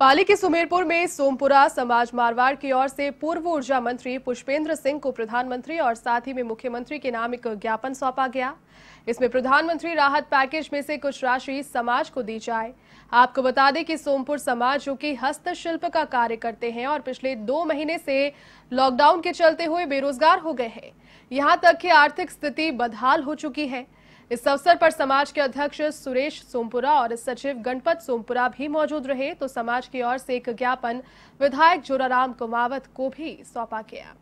पाली के सुमेरपुर में सोमपुरा समाज मारवाड़ की ओर से पूर्व ऊर्जा मंत्री पुष्पेंद्र सिंह को प्रधानमंत्री और साथ ही में मुख्यमंत्री के नाम एक ज्ञापन सौंपा गया इसमें प्रधानमंत्री राहत पैकेज में से कुछ राशि समाज को दी जाए आपको बता दें कि सोमपुर समाज जो कि हस्तशिल्प का कार्य करते हैं और पिछले दो महीने से लॉकडाउन के चलते हुए बेरोजगार हो गए हैं यहाँ तक कि आर्थिक स्थिति बदहाल हो चुकी है इस अवसर पर समाज के अध्यक्ष सुरेश सोमपुरा और सचिव गणपत सोमपुरा भी मौजूद रहे तो समाज की ओर से एक ज्ञापन विधायक जोराराम कुमावत को भी सौंपा गया